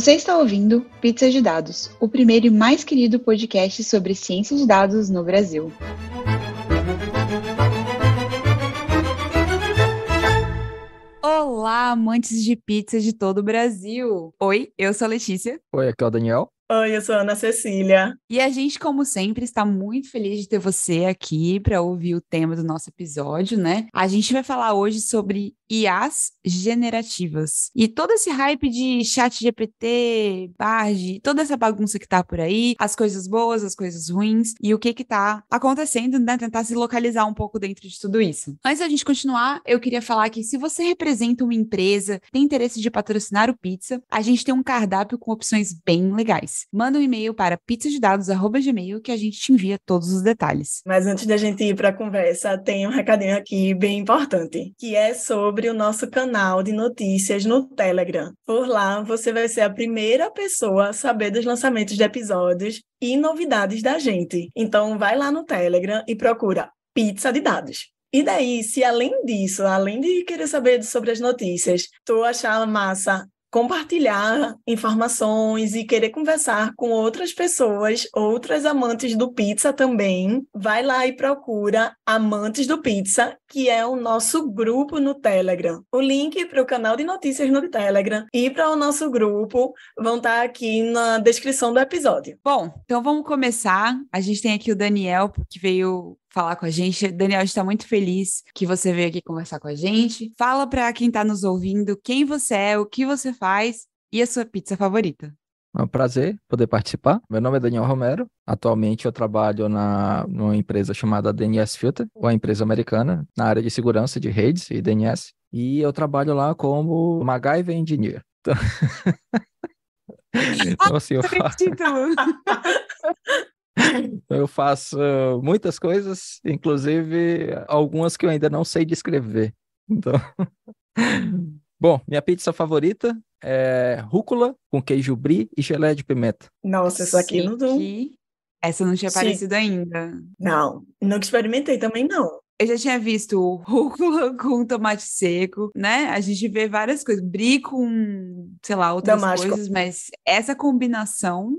Você está ouvindo Pizza de Dados, o primeiro e mais querido podcast sobre ciência de dados no Brasil. Olá, amantes de pizza de todo o Brasil! Oi, eu sou a Letícia. Oi, aqui é o Daniel. Oi, eu sou Ana Cecília. E a gente, como sempre, está muito feliz de ter você aqui para ouvir o tema do nosso episódio, né? A gente vai falar hoje sobre IAs generativas. E todo esse hype de chat GPT, Bard, toda essa bagunça que tá por aí, as coisas boas, as coisas ruins e o que que tá acontecendo, né? Tentar se localizar um pouco dentro de tudo isso. Antes da gente continuar, eu queria falar que se você representa uma empresa, tem interesse de patrocinar o Pizza, a gente tem um cardápio com opções bem legais. Manda um e-mail para pizzadedados.gmail que a gente te envia todos os detalhes. Mas antes da gente ir para a conversa, tem um recadinho aqui bem importante, que é sobre o nosso canal de notícias no Telegram. Por lá, você vai ser a primeira pessoa a saber dos lançamentos de episódios e novidades da gente. Então, vai lá no Telegram e procura Pizza de Dados. E daí, se além disso, além de querer saber sobre as notícias, tu achar massa compartilhar informações e querer conversar com outras pessoas, outras amantes do pizza também, vai lá e procura Amantes do Pizza, que é o nosso grupo no Telegram. O link para o canal de notícias no Telegram e para o nosso grupo vão estar tá aqui na descrição do episódio. Bom, então vamos começar. A gente tem aqui o Daniel, que veio falar com a gente. Daniel, a gente está muito feliz que você veio aqui conversar com a gente. Fala para quem está nos ouvindo quem você é, o que você faz e a sua pizza favorita. É um prazer poder participar. Meu nome é Daniel Romero. Atualmente eu trabalho na numa empresa chamada DNS Filter, uma empresa americana na área de segurança de redes e DNS. E eu trabalho lá como MacGyver Engineer. Então, ah, então assim, eu falo... título. eu faço ah, muitas coisas, inclusive algumas que eu ainda não sei descrever. Então, bom, minha pizza favorita é rúcula com queijo brie e geleia de pimenta. Nossa, isso aqui não do... Essa não tinha aparecido Sim. ainda. Não, não experimentei também não. Eu já tinha visto rúcula com tomate seco, né? A gente vê várias coisas, brie com, sei lá, outras Damasco. coisas, mas essa combinação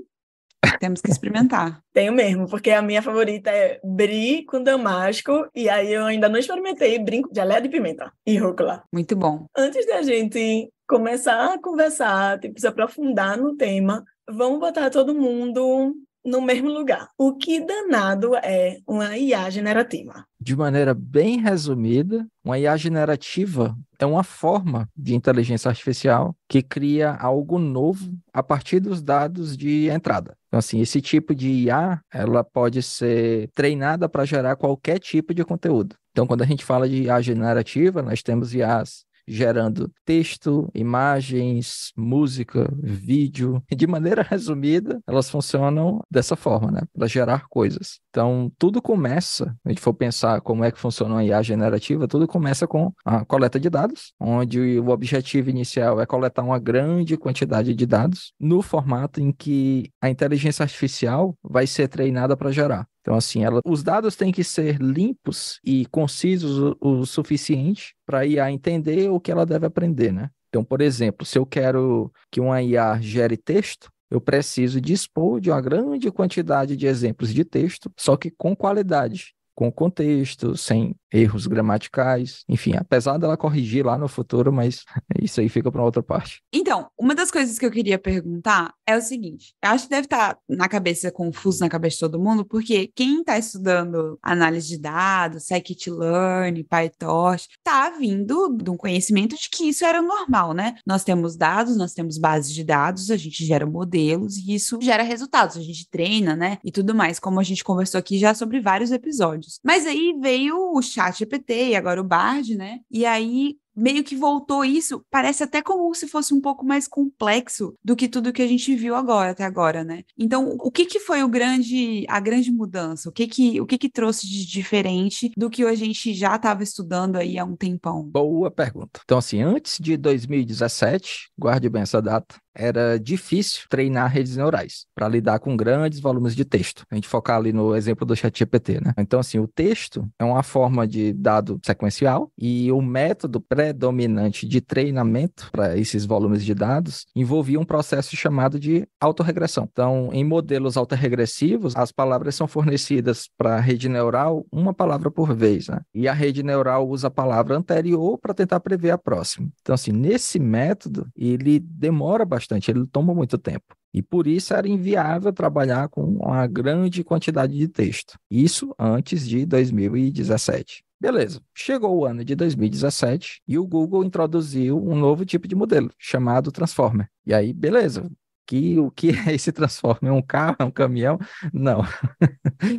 temos que experimentar. Tenho mesmo, porque a minha favorita é brie com damasco, e aí eu ainda não experimentei brinco de aléia de pimenta e rúcula. Muito bom. Antes da gente começar a conversar, tipo, se aprofundar no tema, vamos botar todo mundo no mesmo lugar. O que danado é uma IA generativa? De maneira bem resumida, uma IA generativa é uma forma de inteligência artificial que cria algo novo a partir dos dados de entrada. Então, assim, esse tipo de IA, ela pode ser treinada para gerar qualquer tipo de conteúdo. Então, quando a gente fala de IA generativa, nós temos IAs gerando texto, imagens, música, vídeo. De maneira resumida, elas funcionam dessa forma, né? Para gerar coisas. Então, tudo começa, a gente for pensar como é que funciona uma IA generativa, tudo começa com a coleta de dados, onde o objetivo inicial é coletar uma grande quantidade de dados no formato em que a inteligência artificial vai ser treinada para gerar. Então, assim, ela, os dados têm que ser limpos e concisos o, o suficiente para a IA entender o que ela deve aprender, né? Então, por exemplo, se eu quero que uma IA gere texto, eu preciso dispor de uma grande quantidade de exemplos de texto, só que com qualidade, com contexto, sem erros gramaticais, enfim, apesar dela corrigir lá no futuro, mas isso aí fica para outra parte. Então, uma das coisas que eu queria perguntar é o seguinte: eu acho que deve estar tá na cabeça, confuso na cabeça de todo mundo, porque quem está estudando análise de dados, scikit-learn, PyTorch, está vindo de um conhecimento de que isso era normal, né? Nós temos dados, nós temos bases de dados, a gente gera modelos e isso gera resultados, a gente treina, né? E tudo mais, como a gente conversou aqui já sobre vários episódios. Mas aí veio o ChatGPT e agora o Bard, né? E aí meio que voltou isso, parece até como se fosse um pouco mais complexo do que tudo que a gente viu agora até agora, né? Então, o que que foi o grande a grande mudança? O que que o que que trouxe de diferente do que a gente já estava estudando aí há um tempão? Boa pergunta. Então, assim, antes de 2017, guarde bem essa data, era difícil treinar redes neurais para lidar com grandes volumes de texto. A gente focar ali no exemplo do ChatGPT, né? Então, assim, o texto é uma forma de dado sequencial e o método predominante de treinamento para esses volumes de dados envolvia um processo chamado de autorregressão. Então, em modelos autorregressivos, as palavras são fornecidas para a rede neural uma palavra por vez, né? E a rede neural usa a palavra anterior para tentar prever a próxima. Então, assim, nesse método, ele demora bastante, ele toma muito tempo. E por isso era inviável trabalhar com uma grande quantidade de texto. Isso antes de 2017. Beleza, chegou o ano de 2017 e o Google introduziu um novo tipo de modelo, chamado Transformer. E aí, beleza, que o que é esse Transformer? É um carro? É um caminhão? Não.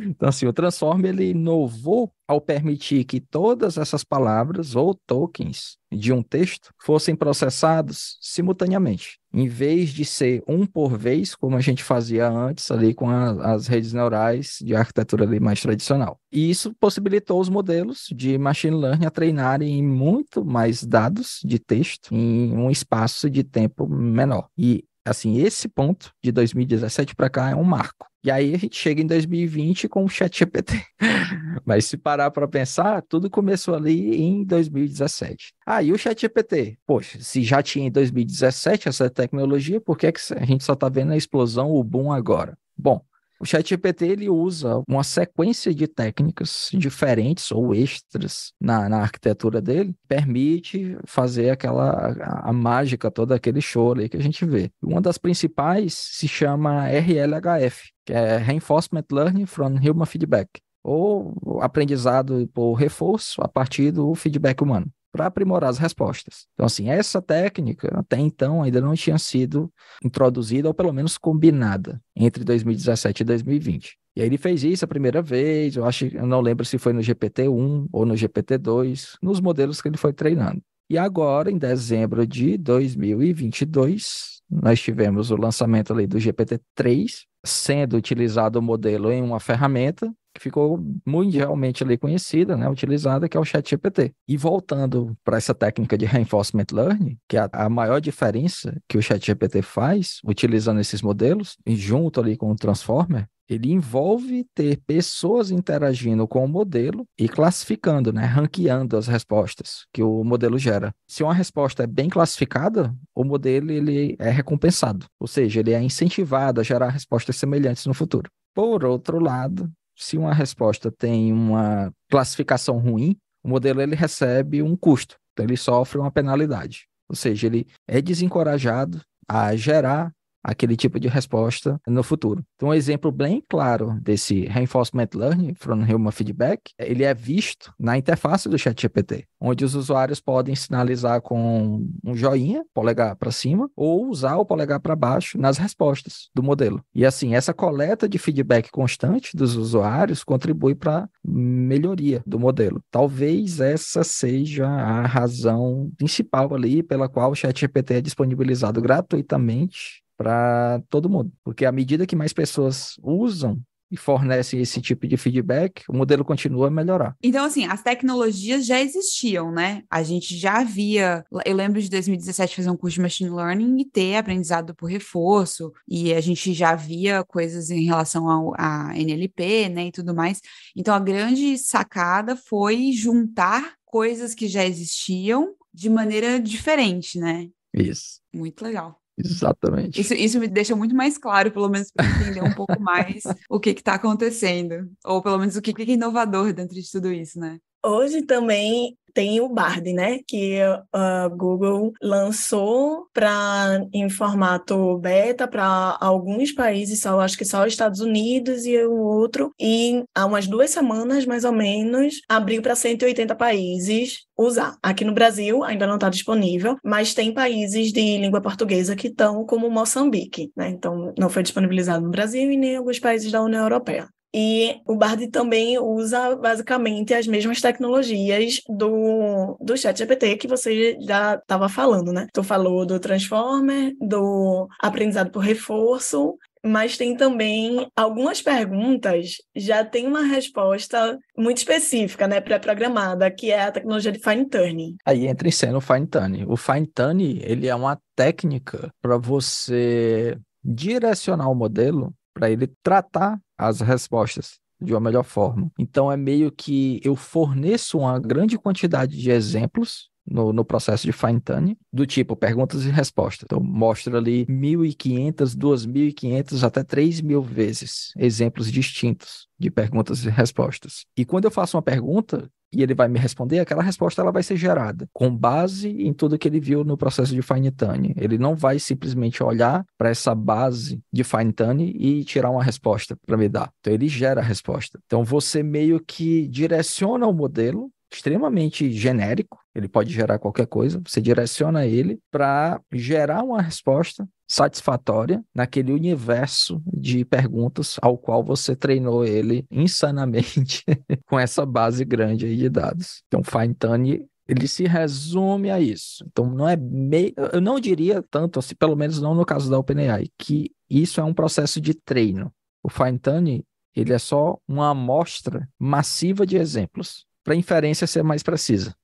então, assim, o Transformer ele inovou ao permitir que todas essas palavras ou tokens de um texto fossem processados simultaneamente em vez de ser um por vez, como a gente fazia antes ali com a, as redes neurais de arquitetura ali mais tradicional. E isso possibilitou os modelos de machine learning a treinarem em muito mais dados de texto em um espaço de tempo menor. E Assim, esse ponto de 2017 para cá é um marco. E aí a gente chega em 2020 com o ChatGPT. Mas se parar para pensar, tudo começou ali em 2017. Ah, e o ChatGPT? Poxa, se já tinha em 2017 essa tecnologia, por que, é que a gente só está vendo a explosão, o boom agora? Bom, o ChatGPT ele usa uma sequência de técnicas diferentes ou extras na, na arquitetura dele, permite fazer aquela a, a mágica toda aquele show ali que a gente vê. Uma das principais se chama RLHF, que é Reinforcement Learning from Human Feedback, ou aprendizado por reforço a partir do feedback humano para aprimorar as respostas. Então, assim, essa técnica até então ainda não tinha sido introduzida ou pelo menos combinada entre 2017 e 2020. E aí ele fez isso a primeira vez, eu acho, eu não lembro se foi no GPT-1 ou no GPT-2, nos modelos que ele foi treinando. E agora, em dezembro de 2022, nós tivemos o lançamento ali do GPT-3, sendo utilizado o modelo em uma ferramenta que ficou mundialmente ali conhecida, né, utilizada, que é o ChatGPT. E voltando para essa técnica de reinforcement learning, que é a maior diferença que o ChatGPT faz utilizando esses modelos, junto ali com o Transformer, ele envolve ter pessoas interagindo com o modelo e classificando, né, ranqueando as respostas que o modelo gera. Se uma resposta é bem classificada, o modelo ele é recompensado, ou seja, ele é incentivado a gerar respostas semelhantes no futuro. Por outro lado, se uma resposta tem uma classificação ruim, o modelo ele recebe um custo, então ele sofre uma penalidade. Ou seja, ele é desencorajado a gerar aquele tipo de resposta no futuro. Então, um exemplo bem claro desse Reinforcement Learning from Human Feedback, ele é visto na interface do ChatGPT, onde os usuários podem sinalizar com um joinha, polegar para cima, ou usar o polegar para baixo nas respostas do modelo. E assim, essa coleta de feedback constante dos usuários contribui para melhoria do modelo. Talvez essa seja a razão principal ali pela qual o ChatGPT é disponibilizado gratuitamente para todo mundo, porque à medida que mais pessoas usam e fornecem esse tipo de feedback, o modelo continua a melhorar. Então, assim, as tecnologias já existiam, né? A gente já havia. Eu lembro de 2017 fazer um curso de machine learning e ter aprendizado por reforço, e a gente já havia coisas em relação ao, a NLP, né, e tudo mais. Então, a grande sacada foi juntar coisas que já existiam de maneira diferente, né? Isso. Muito legal. Exatamente. Isso, isso me deixa muito mais claro, pelo menos para entender um pouco mais o que está acontecendo, ou pelo menos o que, que é inovador dentro de tudo isso, né? Hoje também tem o Bard, né? Que a ah, Google lançou para em formato beta para alguns países, só acho que só Estados Unidos e o outro. E há umas duas semanas, mais ou menos, abriu para 180 países usar. Aqui no Brasil ainda não está disponível, mas tem países de língua portuguesa que estão, como Moçambique, né? Então não foi disponibilizado no Brasil e nem em alguns países da União Europeia. E o Bard também usa basicamente as mesmas tecnologias do, do ChatGPT que você já estava falando, né? Tu falou do Transformer, do aprendizado por reforço, mas tem também algumas perguntas já tem uma resposta muito específica, né, pré-programada, que é a tecnologia de fine tuning. Aí entra em cena o fine tuning. O fine tuning, ele é uma técnica para você direcionar o modelo para ele tratar as respostas de uma melhor forma. Então é meio que eu forneço uma grande quantidade de exemplos no, no processo de fine-tuning, do tipo perguntas e respostas. Então, mostra ali 1.500, 2.500, até 3.000 vezes exemplos distintos de perguntas e respostas. E quando eu faço uma pergunta e ele vai me responder, aquela resposta ela vai ser gerada com base em tudo que ele viu no processo de fine-tuning. Ele não vai simplesmente olhar para essa base de fine-tuning e tirar uma resposta para me dar. Então, ele gera a resposta. Então, você meio que direciona o modelo extremamente genérico, ele pode gerar qualquer coisa, você direciona ele para gerar uma resposta satisfatória naquele universo de perguntas ao qual você treinou ele insanamente com essa base grande aí de dados. Então, fine Tuning ele se resume a isso. Então, não é meio. Eu não diria tanto assim, pelo menos não no caso da OpenAI, que isso é um processo de treino. O fine Tuning ele é só uma amostra massiva de exemplos para inferência ser mais precisa.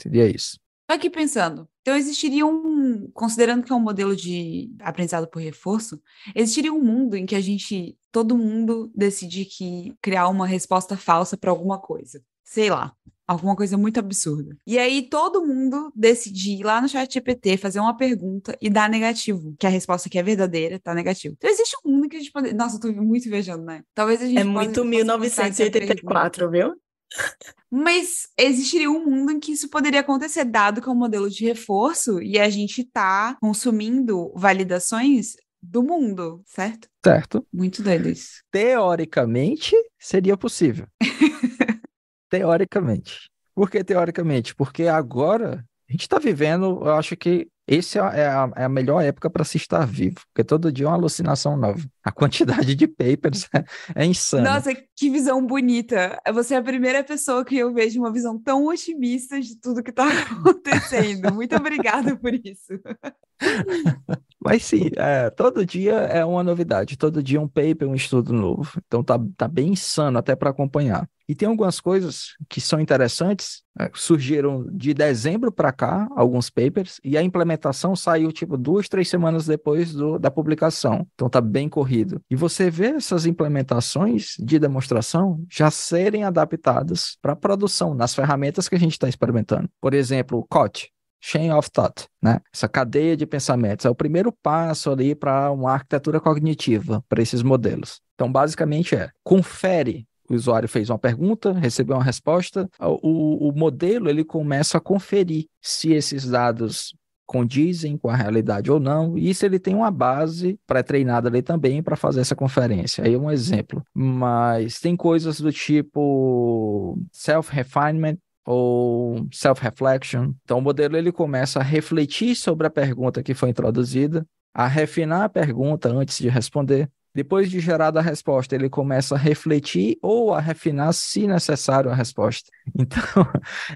Seria isso. Estou aqui pensando. Então, existiria um. Considerando que é um modelo de aprendizado por reforço, existiria um mundo em que a gente. Todo mundo decide que criar uma resposta falsa para alguma coisa. Sei lá. Alguma coisa muito absurda. E aí, todo mundo decide ir lá no chat GPT, fazer uma pergunta e dar negativo. Que a resposta que é verdadeira tá negativo. Então, existe um mundo que a gente pode. Nossa, eu tô muito viajando, né? Talvez a gente. É muito 1984, viu? Mas existiria um mundo em que isso poderia acontecer, dado que é um modelo de reforço e a gente está consumindo validações do mundo, certo? Certo. Muito deles. Teoricamente, seria possível. teoricamente. Por que teoricamente? Porque agora a gente está vivendo, eu acho que essa é, é a, é a, melhor época para se estar vivo, porque todo dia é uma alucinação nova. A quantidade de papers é, é insana. Nossa, que visão bonita! Você é a primeira pessoa que eu vejo uma visão tão otimista de tudo que está acontecendo. Muito obrigada por isso. Mas sim, é, todo dia é uma novidade, todo dia um paper, um estudo novo. Então tá, tá bem insano até para acompanhar. E tem algumas coisas que são interessantes, é, surgiram de dezembro para cá alguns papers e a implementação saiu tipo duas, três semanas depois do, da publicação. Então tá bem corrido. E você vê essas implementações de demonstração já serem adaptadas para produção nas ferramentas que a gente está experimentando. Por exemplo, o COT, chain of thought, né? Essa cadeia de pensamentos é o primeiro passo ali para uma arquitetura cognitiva para esses modelos. Então, basicamente é confere o usuário fez uma pergunta, recebeu uma resposta, o, o modelo ele começa a conferir se esses dados condizem com a realidade ou não, e se ele tem uma base pré-treinada ali também para fazer essa conferência. Aí é um exemplo. Mas tem coisas do tipo self-refinement, ou self-reflection. Então, o modelo ele começa a refletir sobre a pergunta que foi introduzida, a refinar a pergunta antes de responder. Depois de gerada a resposta, ele começa a refletir ou a refinar, se necessário, a resposta. Então,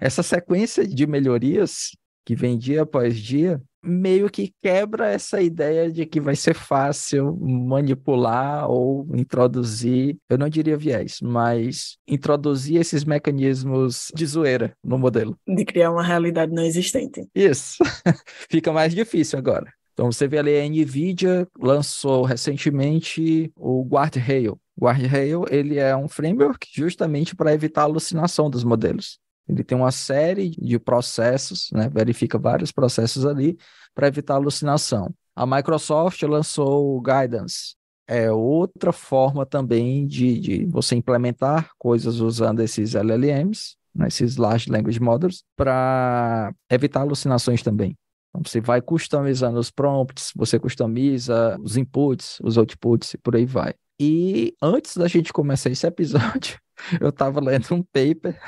essa sequência de melhorias que vem dia após dia, meio que quebra essa ideia de que vai ser fácil manipular ou introduzir, eu não diria viés, mas introduzir esses mecanismos de zoeira no modelo. De criar uma realidade não existente. Isso. Fica mais difícil agora. Então você vê ali a Nvidia lançou recentemente o Guardrail. Guardrail ele é um framework justamente para evitar a alucinação dos modelos. Ele tem uma série de processos, né? verifica vários processos ali para evitar alucinação. A Microsoft lançou o Guidance. É outra forma também de, de você implementar coisas usando esses LLMs, né? esses Large Language Models, para evitar alucinações também. Então, você vai customizando os prompts, você customiza os inputs, os outputs e por aí vai. E antes da gente começar esse episódio, eu estava lendo um paper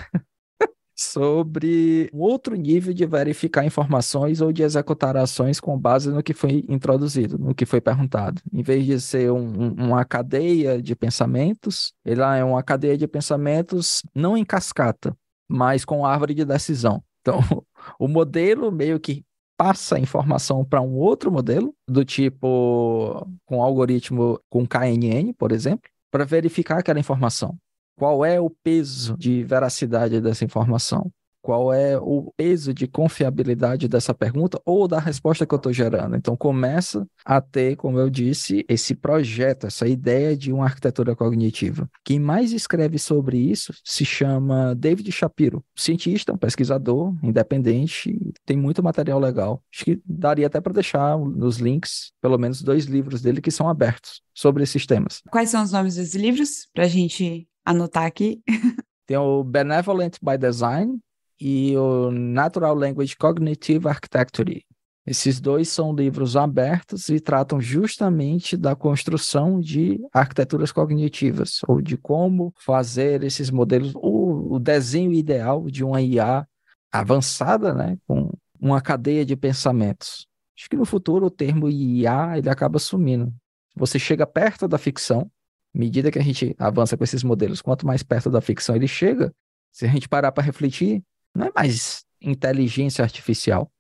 sobre um outro nível de verificar informações ou de executar ações com base no que foi introduzido, no que foi perguntado. Em vez de ser um, um, uma cadeia de pensamentos, ela é uma cadeia de pensamentos não em cascata, mas com árvore de decisão. Então, o modelo meio que passa a informação para um outro modelo, do tipo com algoritmo com KNN, por exemplo, para verificar aquela informação. Qual é o peso de veracidade dessa informação? Qual é o peso de confiabilidade dessa pergunta ou da resposta que eu estou gerando? Então, começa a ter, como eu disse, esse projeto, essa ideia de uma arquitetura cognitiva. Quem mais escreve sobre isso se chama David Shapiro, cientista, um pesquisador independente, tem muito material legal. Acho que daria até para deixar nos links, pelo menos, dois livros dele que são abertos sobre esses temas. Quais são os nomes dos livros para a gente anotar aqui. Tem o Benevolent by Design e o Natural Language Cognitive Architecture. Esses dois são livros abertos e tratam justamente da construção de arquiteturas cognitivas, ou de como fazer esses modelos, o, o desenho ideal de uma IA avançada, né, com uma cadeia de pensamentos. Acho que no futuro o termo IA ele acaba sumindo. Você chega perto da ficção, medida que a gente avança com esses modelos, quanto mais perto da ficção ele chega, se a gente parar para refletir, não é mais inteligência artificial.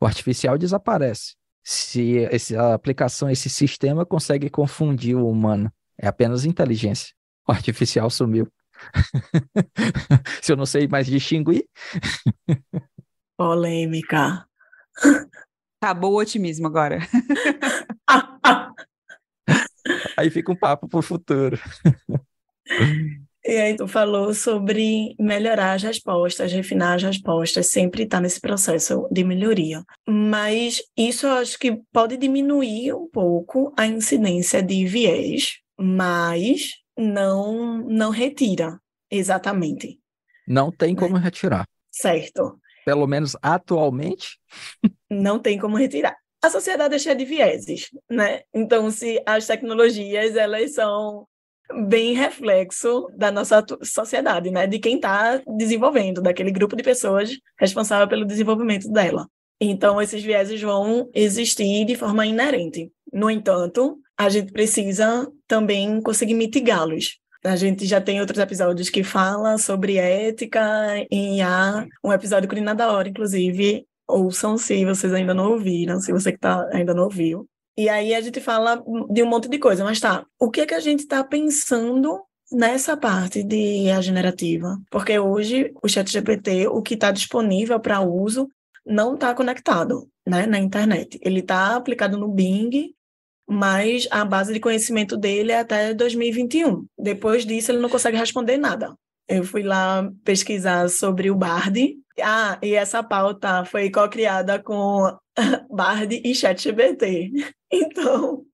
O artificial desaparece. Se essa aplicação, esse sistema consegue confundir o humano, é apenas inteligência. O artificial sumiu. se eu não sei mais distinguir. Polêmica. Acabou o otimismo agora. Aí fica um papo para o futuro. E aí tu falou sobre melhorar as respostas, refinar as respostas, sempre está nesse processo de melhoria. Mas isso eu acho que pode diminuir um pouco a incidência de viés, mas não não retira exatamente. Não tem né? como retirar. Certo. Pelo menos atualmente. Não tem como retirar a sociedade é cheia de vieses, né? Então, se as tecnologias elas são bem reflexo da nossa sociedade, né? De quem está desenvolvendo, daquele grupo de pessoas responsável pelo desenvolvimento dela. Então, esses vieses vão existir de forma inerente. No entanto, a gente precisa também conseguir mitigá-los. A gente já tem outros episódios que falam sobre ética, e há um episódio com Nina da Hora, inclusive, ouçam se vocês ainda não ouviram, se você que tá, ainda não ouviu. E aí a gente fala de um monte de coisa, mas tá, o que é que a gente está pensando nessa parte de a generativa? Porque hoje o ChatGPT, o que está disponível para uso, não está conectado né, na internet. Ele está aplicado no Bing, mas a base de conhecimento dele é até 2021. Depois disso, ele não consegue responder nada. Eu fui lá pesquisar sobre o Bard. Ah, e essa pauta foi co-criada com Bard e ChatGPT. Então,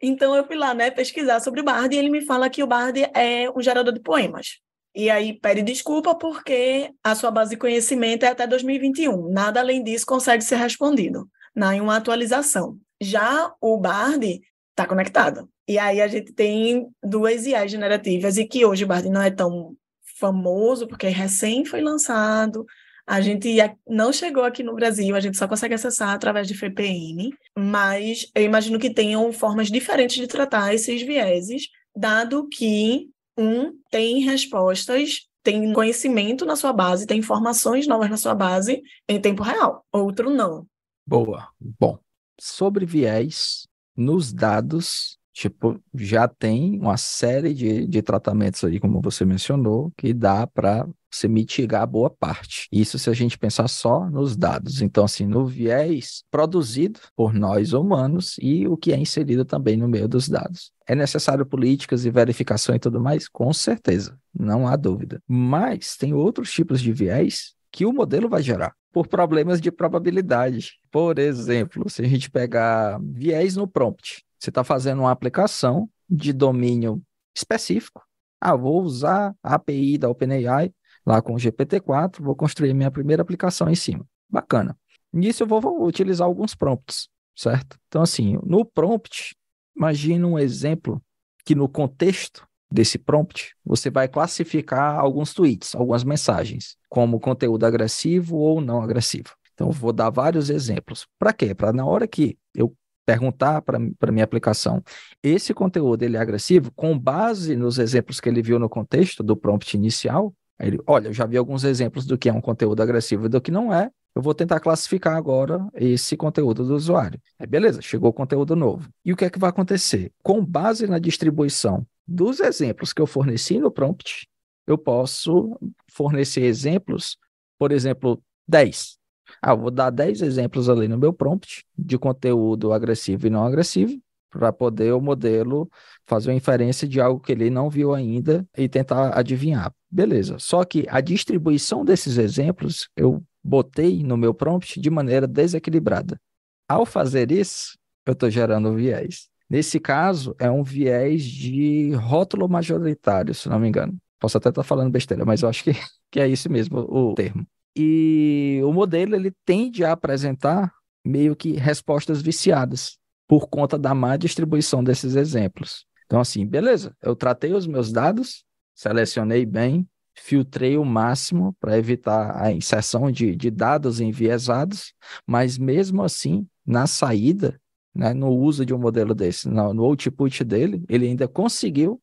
então eu fui lá, né, pesquisar sobre o Bard e ele me fala que o Bard é um gerador de poemas. E aí pede desculpa porque a sua base de conhecimento é até 2021. Nada além disso consegue ser respondido na em uma atualização. Já o Bard, está conectado E aí a gente tem duas IAs generativas, e que hoje o Bard não é tão famoso, porque recém foi lançado, a gente não chegou aqui no Brasil, a gente só consegue acessar através de VPN mas eu imagino que tenham formas diferentes de tratar esses vieses, dado que um tem respostas, tem conhecimento na sua base, tem informações novas na sua base em tempo real, outro não. Boa. Bom, sobre viés, nos dados, tipo, já tem uma série de, de tratamentos aí, como você mencionou, que dá para você mitigar boa parte. Isso se a gente pensar só nos dados. Então, assim, no viés produzido por nós humanos e o que é inserido também no meio dos dados. É necessário políticas e verificação e tudo mais? Com certeza, não há dúvida. Mas tem outros tipos de viés que o modelo vai gerar por problemas de probabilidade. Por exemplo, se a gente pegar viés no prompt, você está fazendo uma aplicação de domínio específico. Ah, vou usar a API da OpenAI lá com o GPT-4, vou construir minha primeira aplicação em cima. Bacana. Nisso eu vou utilizar alguns prompts, certo? Então, assim, no prompt, imagina um exemplo que no contexto desse prompt, você vai classificar alguns tweets, algumas mensagens, como conteúdo agressivo ou não agressivo. Então, vou dar vários exemplos. Para quê? Para na hora que eu perguntar para minha aplicação, esse conteúdo ele é agressivo? Com base nos exemplos que ele viu no contexto do prompt inicial, ele, olha, eu já vi alguns exemplos do que é um conteúdo agressivo e do que não é. Eu vou tentar classificar agora esse conteúdo do usuário. beleza, chegou o conteúdo novo. E o que é que vai acontecer? Com base na distribuição dos exemplos que eu forneci no prompt, eu posso fornecer exemplos, por exemplo, 10. Ah, vou dar 10 exemplos ali no meu prompt de conteúdo agressivo e não agressivo, para poder o modelo fazer uma inferência de algo que ele não viu ainda e tentar adivinhar. Beleza. Só que a distribuição desses exemplos eu botei no meu prompt de maneira desequilibrada. Ao fazer isso, eu estou gerando viés. Nesse caso, é um viés de rótulo majoritário, se não me engano. Posso até estar falando besteira, mas eu acho que, que é isso mesmo o termo. E o modelo ele tende a apresentar meio que respostas viciadas por conta da má distribuição desses exemplos. Então, assim, beleza, eu tratei os meus dados, selecionei bem, filtrei o máximo para evitar a inserção de, de dados enviesados, mas mesmo assim, na saída, né, no uso de um modelo desse. No, no output dele, ele ainda conseguiu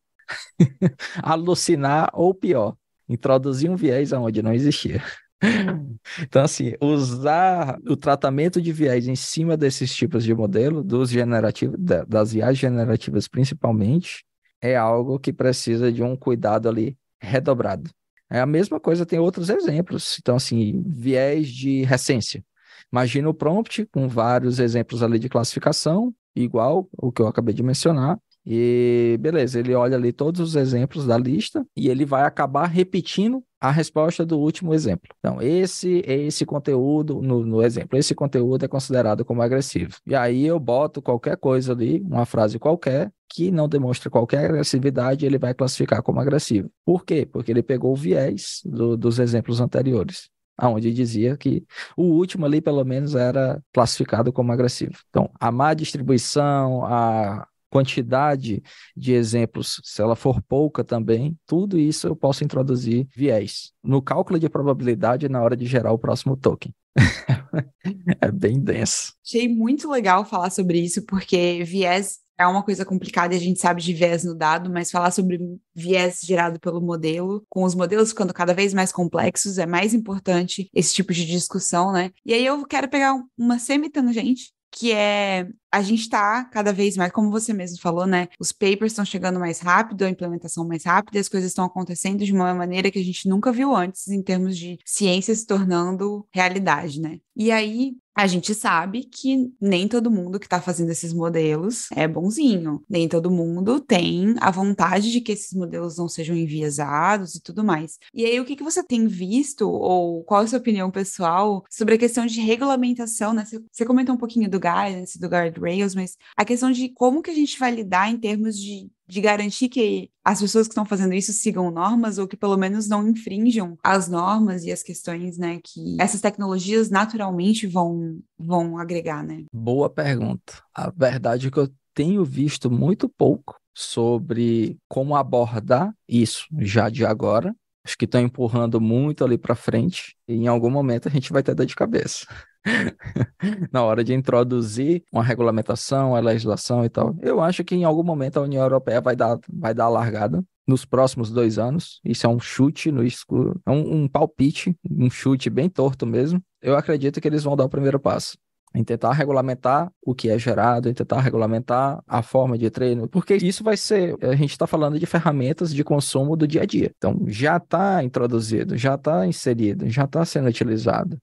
alucinar ou pior, introduzir um viés aonde não existia. Hum. Então, assim, usar o tratamento de viés em cima desses tipos de modelo, dos generativos, das viagens generativas principalmente, é algo que precisa de um cuidado ali redobrado. É a mesma coisa, tem outros exemplos. Então, assim, viés de recência. Imagina o prompt com vários exemplos ali de classificação, igual o que eu acabei de mencionar. E beleza, ele olha ali todos os exemplos da lista e ele vai acabar repetindo a resposta do último exemplo. Então, esse é esse conteúdo, no, no, exemplo, esse conteúdo é considerado como agressivo. E aí eu boto qualquer coisa ali, uma frase qualquer, que não demonstra qualquer agressividade, ele vai classificar como agressivo. Por quê? Porque ele pegou o viés do, dos exemplos anteriores. Aonde dizia que o último ali, pelo menos, era classificado como agressivo. Então, a má distribuição, a quantidade de exemplos, se ela for pouca também, tudo isso eu posso introduzir viés no cálculo de probabilidade na hora de gerar o próximo token. é bem denso. Achei muito legal falar sobre isso, porque viés é uma coisa complicada e a gente sabe de viés no dado, mas falar sobre viés gerado pelo modelo, com os modelos ficando cada vez mais complexos, é mais importante esse tipo de discussão, né? E aí eu quero pegar uma semi-tangente, que é a gente está cada vez mais, como você mesmo falou, né? Os papers estão chegando mais rápido, a implementação mais rápida, as coisas estão acontecendo de uma maneira que a gente nunca viu antes em termos de ciência se tornando realidade, né? E aí, a gente sabe que nem todo mundo que está fazendo esses modelos é bonzinho, nem todo mundo tem a vontade de que esses modelos não sejam enviesados e tudo mais. E aí, o que, que você tem visto, ou qual é a sua opinião pessoal sobre a questão de regulamentação? Né? Você comentou um pouquinho do guidance, do guide guardrails, mas a questão de como que a gente vai lidar em termos de, de garantir que as pessoas que estão fazendo isso sigam normas ou que pelo menos não infringam as normas e as questões, né, que essas tecnologias naturalmente vão vão agregar, né? Boa pergunta. A verdade é que eu tenho visto muito pouco sobre como abordar isso já de agora acho que estão tá empurrando muito ali para frente e em algum momento a gente vai ter dor de cabeça. na hora de introduzir uma regulamentação, a legislação e tal. Eu acho que em algum momento a União Europeia vai dar, vai dar a largada nos próximos dois anos. Isso é um chute no escuro, é um, um palpite, um chute bem torto mesmo. Eu acredito que eles vão dar o primeiro passo em tentar regulamentar o que é gerado, em tentar regulamentar a forma de treino, porque isso vai ser, a gente está falando de ferramentas de consumo do dia a dia. Então, já está introduzido, já está inserido, já está sendo utilizado.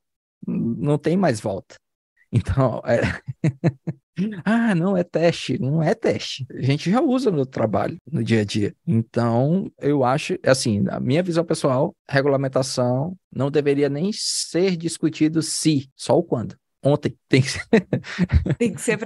Não tem mais volta. Então, é... ah, não é teste, não é teste. A gente já usa no trabalho, no dia a dia. Então, eu acho, assim, na minha visão pessoal, regulamentação não deveria nem ser discutido se, só o quando ontem. Tem que ser, tem que ser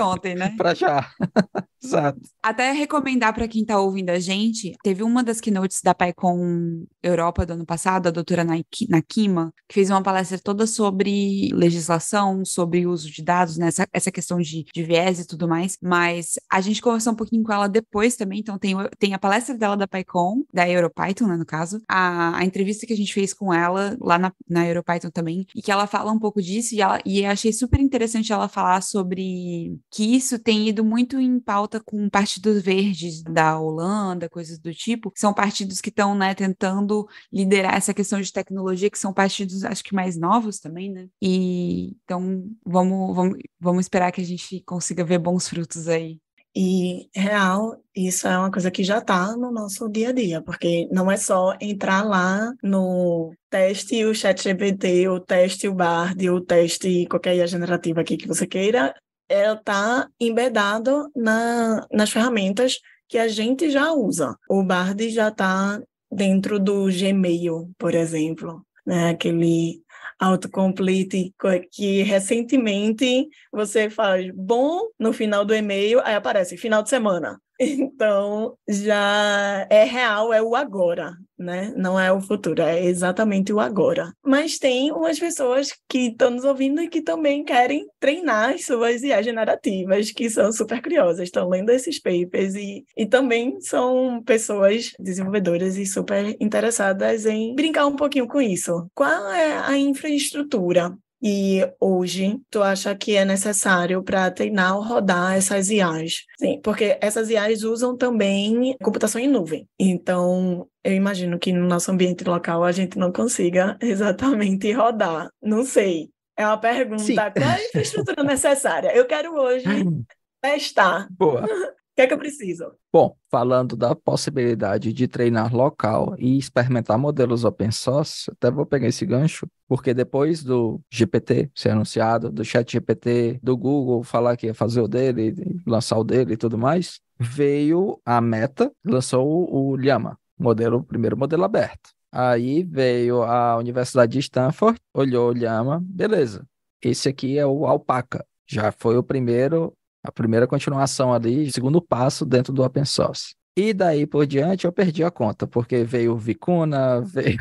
ontem, né? para já. Exato. Até recomendar para quem está ouvindo a gente, teve uma das keynotes da PyCon Europa do ano passado, a doutora Nakima, que fez uma palestra toda sobre legislação, sobre uso de dados, né? essa, essa questão de, de viés e tudo mais. Mas a gente conversou um pouquinho com ela depois também, então tem, tem a palestra dela da PyCon, da EuroPython, né, no caso, a, a entrevista que a gente fez com ela lá na, na EuroPython também, e que ela fala um pouco disso e ela, e achei super interessante ela falar sobre que isso tem ido muito em pauta com partidos verdes da Holanda, coisas do tipo. São partidos que estão né, tentando liderar essa questão de tecnologia, que são partidos, acho que mais novos também, né? E então vamos, vamos, vamos esperar que a gente consiga ver bons frutos aí. E real, isso é uma coisa que já está no nosso dia a dia, porque não é só entrar lá no teste o chat GPT, ou teste o Bard, ou teste qualquer IA generativa aqui que você queira, ela é, está embedado na, nas ferramentas que a gente já usa. O Bard já está dentro do Gmail, por exemplo, né? aquele autocomplete que recentemente você faz bom no final do e-mail, aí aparece final de semana. Então, já é real, é o agora, né? Não é o futuro, é exatamente o agora. Mas tem umas pessoas que estão nos ouvindo e que também querem treinar as suas IA generativas, que são super curiosas, estão lendo esses papers e, e também são pessoas desenvolvedoras e super interessadas em brincar um pouquinho com isso. Qual é a infraestrutura e hoje tu acha que é necessário para treinar ou rodar essas IAs? Sim, porque essas IAs usam também computação em nuvem. Então, eu imagino que no nosso ambiente local a gente não consiga exatamente rodar. Não sei. É uma pergunta. Sim. Qual é a infraestrutura necessária? Eu quero hoje testar. Boa que é que eu preciso? Bom, falando da possibilidade de treinar local e experimentar modelos open source, até vou pegar esse gancho, porque depois do GPT ser anunciado, do chat GPT, do Google falar que ia fazer o dele, lançar o dele e tudo mais, veio a Meta, lançou o Llama, modelo, primeiro modelo aberto. Aí veio a Universidade de Stanford, olhou o Llama, beleza. Esse aqui é o Alpaca, já foi o primeiro a primeira continuação ali, segundo passo dentro do open source. E daí por diante eu perdi a conta, porque veio o Vicuna, veio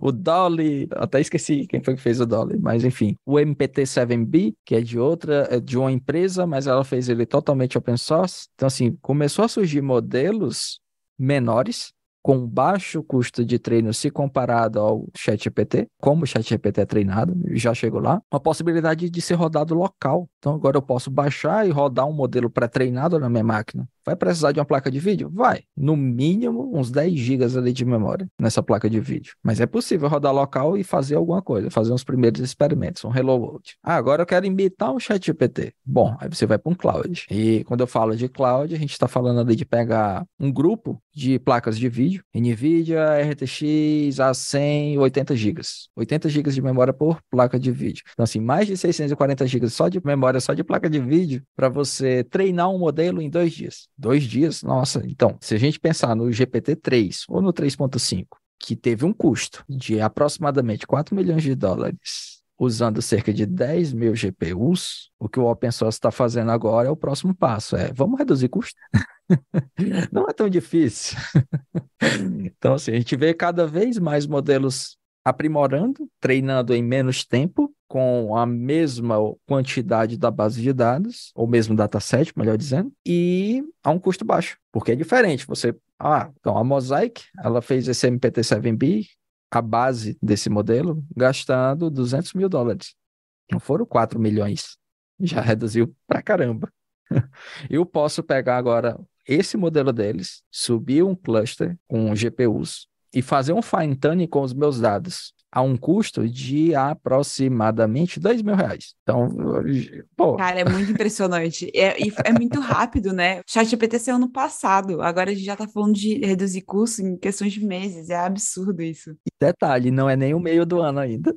o Dolly, até esqueci quem foi que fez o Dolly, mas enfim, o MPT7B, que é de outra, é de uma empresa, mas ela fez ele totalmente open source. Então assim, começou a surgir modelos menores com baixo custo de treino se comparado ao ChatGPT, como o ChatGPT é treinado, já chegou lá, uma possibilidade de ser rodado local. Então agora eu posso baixar e rodar um modelo pré-treinado na minha máquina. Vai precisar de uma placa de vídeo? Vai. No mínimo, uns 10 gigas ali de memória nessa placa de vídeo. Mas é possível rodar local e fazer alguma coisa, fazer uns primeiros experimentos, um hello world. Ah, agora eu quero imitar um chat GPT. Bom, aí você vai para um cloud. E quando eu falo de cloud, a gente está falando ali de pegar um grupo de placas de vídeo, NVIDIA, RTX, A100, 80 gigas. 80 gigas de memória por placa de vídeo. Então, assim, mais de 640 gigas só de memória, só de placa de vídeo, para você treinar um modelo em dois dias dois dias, nossa. Então, se a gente pensar no GPT-3 ou no 3.5, que teve um custo de aproximadamente 4 milhões de dólares usando cerca de 10 mil GPUs, o que o open source está fazendo agora é o próximo passo, é vamos reduzir custo. Não é tão difícil. então, assim, a gente vê cada vez mais modelos aprimorando, treinando em menos tempo com a mesma quantidade da base de dados, ou mesmo dataset, melhor dizendo, e a um custo baixo, porque é diferente. Você, ah, então a Mosaic, ela fez esse MPT-7B, a base desse modelo, gastando 200 mil dólares. Não foram 4 milhões. Já reduziu pra caramba. Eu posso pegar agora esse modelo deles, subir um cluster com GPUs e fazer um fine-tuning com os meus dados a um custo de aproximadamente 2 mil reais. Então, pô. Cara, é muito impressionante. É, é muito rápido, né? O chat GPT saiu ano passado. Agora a gente já tá falando de reduzir custo em questões de meses. É absurdo isso. E detalhe, não é nem o meio do ano ainda.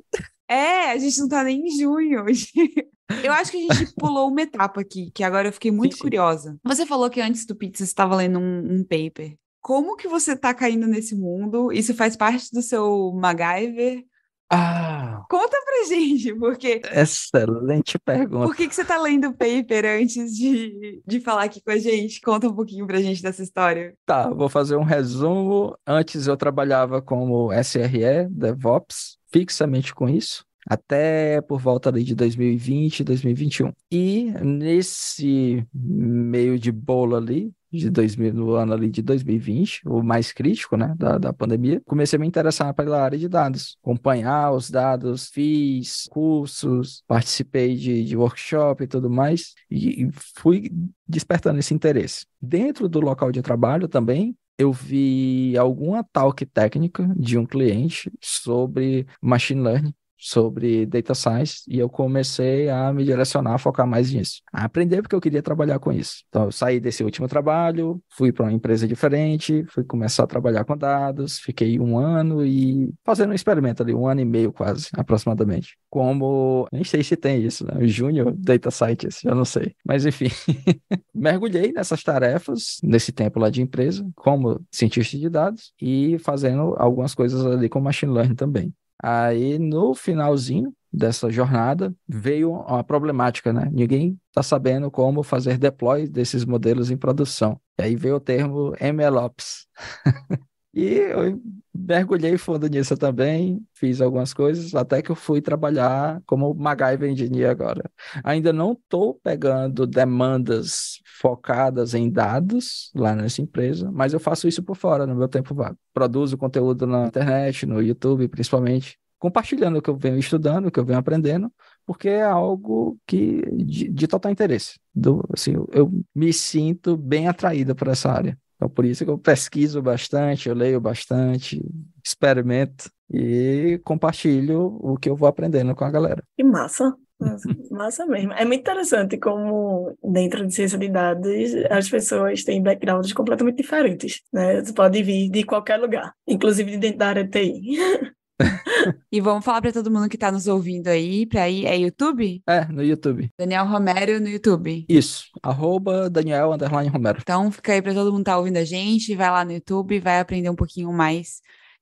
É, a gente não tá nem em junho hoje. Eu acho que a gente pulou uma etapa aqui, que agora eu fiquei muito sim, sim. curiosa. Você falou que antes do Pizza você estava lendo um, um paper como que você está caindo nesse mundo? Isso faz parte do seu MacGyver? Ah, Conta pra gente, porque. Excelente pergunta. Por que, que você tá lendo o paper antes de, de falar aqui com a gente? Conta um pouquinho pra gente dessa história. Tá, vou fazer um resumo. Antes eu trabalhava como SRE, DevOps, fixamente com isso até por volta ali de 2020, 2021. E nesse meio de bolo ali, de 2000, no ano ali de 2020, o mais crítico, né, da, da pandemia, comecei a me interessar pela área de dados, acompanhar os dados, fiz cursos, participei de, de workshop e tudo mais, e, e fui despertando esse interesse. Dentro do local de trabalho também, eu vi alguma talk técnica de um cliente sobre machine learning sobre data science e eu comecei a me direcionar, a focar mais nisso, a aprender porque eu queria trabalhar com isso. Então eu saí desse último trabalho, fui para uma empresa diferente, fui começar a trabalhar com dados, fiquei um ano e fazendo um experimento ali, um ano e meio quase, aproximadamente. Como nem sei se tem isso, né? Júnior data scientist, eu não sei, mas enfim, mergulhei nessas tarefas nesse tempo lá de empresa como cientista de dados e fazendo algumas coisas ali com machine learning também. Aí no finalzinho dessa jornada veio uma problemática, né? Ninguém está sabendo como fazer deploy desses modelos em produção. E aí veio o termo MLOps. E eu mergulhei fundo nisso também, fiz algumas coisas, até que eu fui trabalhar como MacGyver Engineer agora. Ainda não estou pegando demandas focadas em dados lá nessa empresa, mas eu faço isso por fora, no meu tempo vago. Produzo conteúdo na internet, no YouTube, principalmente, compartilhando o que eu venho estudando, o que eu venho aprendendo, porque é algo que de, de total interesse. Do, assim, eu, eu me sinto bem atraído por essa área. Então, por isso que eu pesquiso bastante, eu leio bastante, experimento e compartilho o que eu vou aprendendo com a galera. Que massa! Massa mesmo. É muito interessante como, dentro de ciência de dados, as pessoas têm backgrounds completamente diferentes, né? Você pode vir de qualquer lugar, inclusive dentro da área TI. e vamos falar para todo mundo que está nos ouvindo aí, para ir é YouTube? É, no YouTube. Daniel Romero no YouTube. Isso, arroba Daniel underline Romero. Então fica aí para todo mundo que tá ouvindo a gente, vai lá no YouTube, vai aprender um pouquinho mais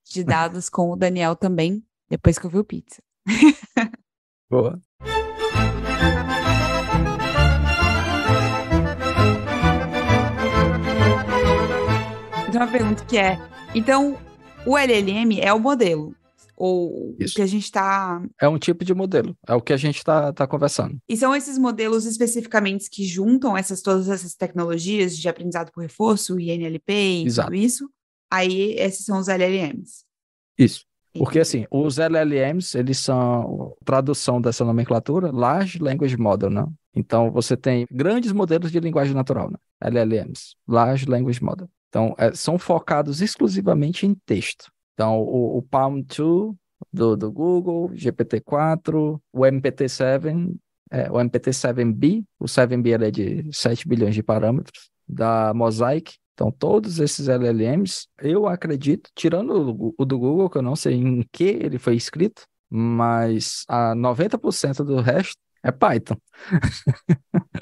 de dados com o Daniel também, depois que eu vi o pizza. Boa. Então, uma pergunta que é: então, o LLM é o modelo, ou Isso. o que a gente está. É um tipo de modelo, é o que a gente está tá conversando. E são esses modelos especificamente que juntam essas todas essas tecnologias de aprendizado por reforço, INLP e Exato. tudo isso. Aí esses são os LLMs. Isso. Porque assim, os LLMs, eles são tradução dessa nomenclatura, Large Language Model, né? Então você tem grandes modelos de linguagem natural, né? LLMs, Large Language Model. Então, é, são focados exclusivamente em texto. Então, o, o Palm 2 do, do Google, GPT-4, o MPT-7, é, o MPT-7B, o 7B é de 7 bilhões de parâmetros, da Mosaic. Então, todos esses LLMs, eu acredito, tirando o, o do Google, que eu não sei em que ele foi escrito, mas a 90% do resto é Python.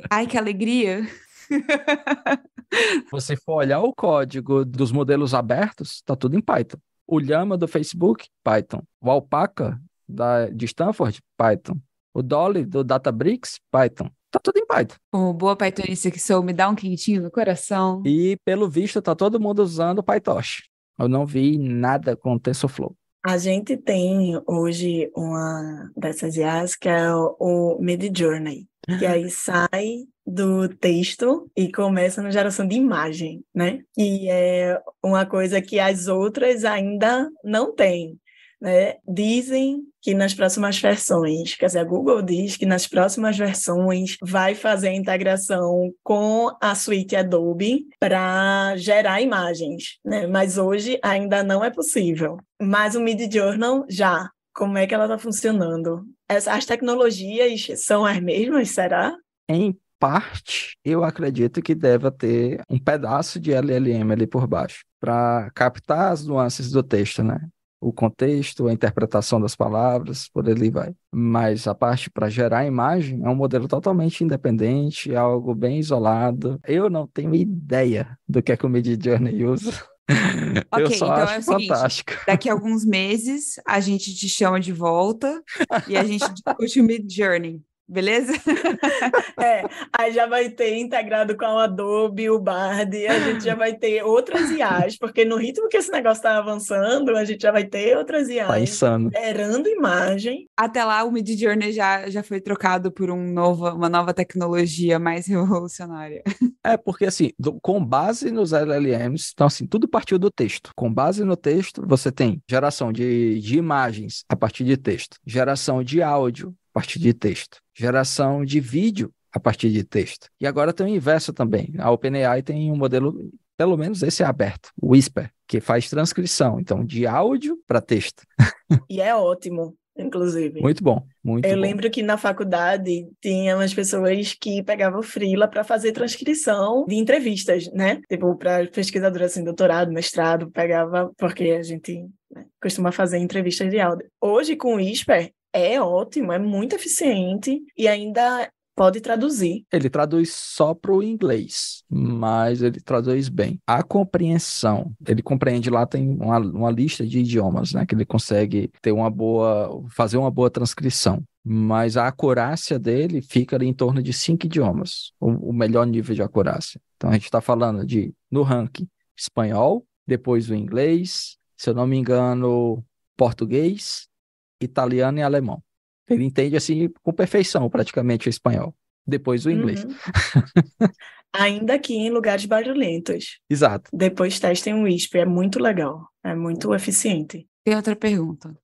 Ai, que alegria! Você for olhar o código dos modelos abertos, tá tudo em Python. O Llama do Facebook, Python. O Alpaca da, de Stanford, Python. O Dolly do Databricks, Python. Tá tudo em Python. Como boa Pythonista que sou, me dá um quentinho no coração. E, pelo visto, tá todo mundo usando PyTorch. Eu não vi nada com TensorFlow. A gente tem hoje uma dessas IAs que é o, o Midjourney que aí sai do texto e começa na geração de imagem, né? E é uma coisa que as outras ainda não têm. Né? Dizem que nas próximas versões, quer dizer, a Google diz que nas próximas versões vai fazer a integração com a suíte Adobe para gerar imagens, né? Mas hoje ainda não é possível. Mas o Journal já, como é que ela está funcionando? As, as tecnologias são as mesmas, será? Em parte, eu acredito que deva ter um pedaço de LLM ali por baixo, para captar as nuances do texto, né? o contexto, a interpretação das palavras, por ali vai. Mas a parte para gerar a imagem é um modelo totalmente independente, algo bem isolado. Eu não tenho ideia do que é que o Mid Journey usa. eu só então é acho é fantástico. Seguinte, daqui a alguns meses a gente te chama de volta e a gente discute o Mid Journey beleza? é, aí já vai ter integrado com o Adobe, o Bard, a gente já vai ter outras IAs, porque no ritmo que esse negócio está avançando, a gente já vai ter outras IAs. Tá insano. Gerando imagem. Até lá, o Mid Journey já, já foi trocado por um novo, uma nova tecnologia mais revolucionária. É, porque assim, do, com base nos LLMs, então assim, tudo partiu do texto. Com base no texto, você tem geração de, de imagens a partir de texto, geração de áudio a partir de texto, geração de vídeo a partir de texto. E agora tem o inverso também. A OpenAI tem um modelo, pelo menos esse é aberto, o Whisper, que faz transcrição, então de áudio para texto. E é ótimo, inclusive. Muito bom, muito Eu bom. lembro que na faculdade tinha umas pessoas que pegavam frila para fazer transcrição de entrevistas, né? Tipo, para pesquisadoras assim, doutorado, mestrado, pegava, porque a gente né, costuma fazer entrevistas de áudio. Hoje, com o Whisper, é ótimo, é muito eficiente e ainda pode traduzir. Ele traduz só para o inglês, mas ele traduz bem. A compreensão, ele compreende lá tem uma, uma lista de idiomas, né, que ele consegue ter uma boa, fazer uma boa transcrição. Mas a acurácia dele fica ali em torno de cinco idiomas, o, o melhor nível de acurácia. Então a gente está falando de no ranking espanhol, depois o inglês, se eu não me engano português, italiano e alemão. Ele entende assim com perfeição praticamente o espanhol, depois o inglês. Uhum. Ainda aqui em lugares barulhentos. Exato. Depois testem o WISP, é muito legal, é muito eficiente. Tem outra pergunta.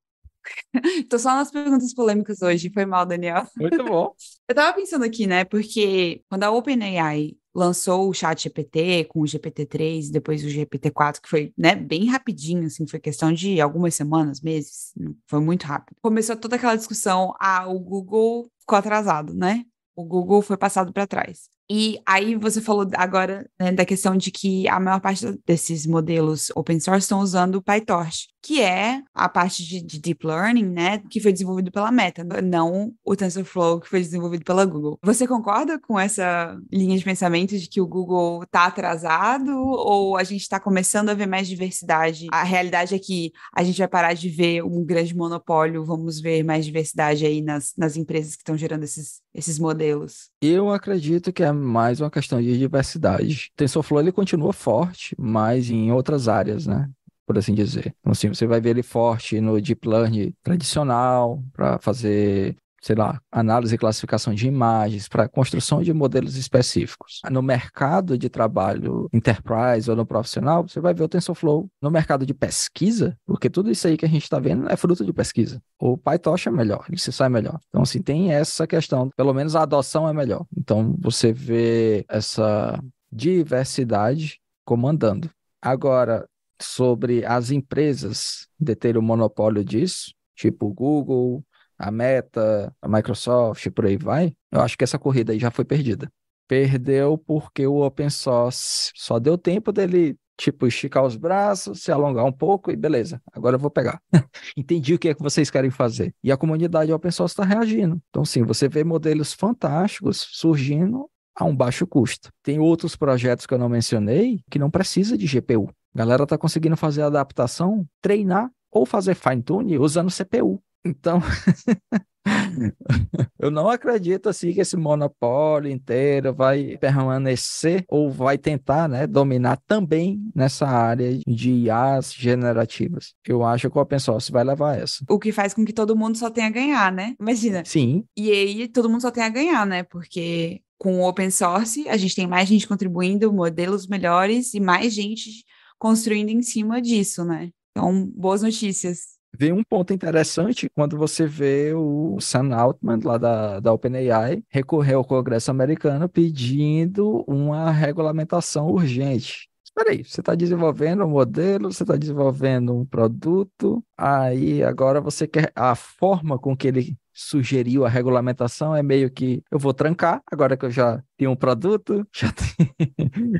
Tô só nas perguntas polêmicas hoje, foi mal, Daniel. Muito bom. Eu tava pensando aqui, né, porque quando a OpenAI lançou o chat GPT com o GPT-3, depois o GPT-4, que foi né, bem rapidinho, assim, foi questão de algumas semanas, meses, foi muito rápido. Começou toda aquela discussão, ah, o Google ficou atrasado, né? O Google foi passado para trás. E aí você falou agora né, da questão de que a maior parte desses modelos open source estão usando o PyTorch, que é a parte de, de, deep learning, né, que foi desenvolvido pela Meta, não o TensorFlow que foi desenvolvido pela Google. Você concorda com essa linha de pensamento de que o Google está atrasado ou a gente está começando a ver mais diversidade? A realidade é que a gente vai parar de ver um grande monopólio, vamos ver mais diversidade aí nas, nas empresas que estão gerando esses, esses modelos. Eu acredito que é mais uma questão de diversidade. TensorFlow ele continua forte, mas em outras áreas, né? por assim dizer. Então, assim, você vai ver ele forte no deep learning tradicional, para fazer sei lá, análise e classificação de imagens, para construção de modelos específicos. No mercado de trabalho enterprise ou no profissional, você vai ver o TensorFlow. No mercado de pesquisa, porque tudo isso aí que a gente está vendo é fruto de pesquisa. O PyTorch é melhor, ele se sai é melhor. Então, assim, tem essa questão, pelo menos a adoção é melhor. Então, você vê essa diversidade comandando. Agora, sobre as empresas de ter o monopólio disso, tipo Google, a Meta, a Microsoft, por aí vai, eu acho que essa corrida aí já foi perdida. Perdeu porque o open source só deu tempo dele, tipo, esticar os braços, se alongar um pouco e beleza, agora eu vou pegar. Entendi o que é que vocês querem fazer. E a comunidade open source está reagindo. Então, sim, você vê modelos fantásticos surgindo a um baixo custo. Tem outros projetos que eu não mencionei que não precisa de GPU. A galera está conseguindo fazer adaptação, treinar ou fazer fine-tune usando CPU. Então, eu não acredito assim que esse monopólio inteiro vai permanecer ou vai tentar né, dominar também nessa área de IAs generativas. Eu acho que o open source vai levar essa. O que faz com que todo mundo só tenha a ganhar, né? Imagina. Sim. E aí todo mundo só tenha a ganhar, né? Porque com o open source a gente tem mais gente contribuindo, modelos melhores e mais gente construindo em cima disso, né? Então, boas notícias. Vi um ponto interessante quando você vê o Sam Altman, lá da, da OpenAI, recorrer ao Congresso americano pedindo uma regulamentação urgente. Espera aí, você está desenvolvendo um modelo, você está desenvolvendo um produto, aí agora você quer a forma com que ele sugeriu a regulamentação é meio que eu vou trancar, agora que eu já tem um produto, já tem,